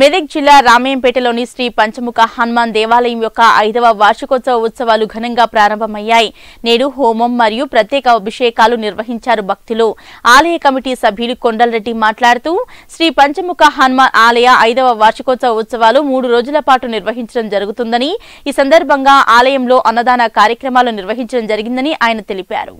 మెదక్ జిల్లా రామయ్యంపేటలోని శ్రీ పంచముఖ హనుమాన్ దేవాలయం యొక్క ఐదవ వార్షికోత్సవ ఉత్సవాలు ఘనంగా ప్రారంభమయ్యాయి నేడు హోమం మరియు ప్రత్యేక అభిషేకాలు నిర్వహించారు భక్తులు ఆలయ కమిటీ సభ్యులు కొండలరెడ్డి మాట్లాడుతూ శ్రీ పంచముఖ హనుమాన్ ఆలయ ఐదవ వార్షికోత్సవ ఉత్సవాలు మూడు రోజుల పాటు నిర్వహించడం జరుగుతుందని ఈ సందర్భంగా ఆలయంలో అన్నదాన కార్యక్రమాలు నిర్వహించడం జరిగిందని ఆయన తెలిపారు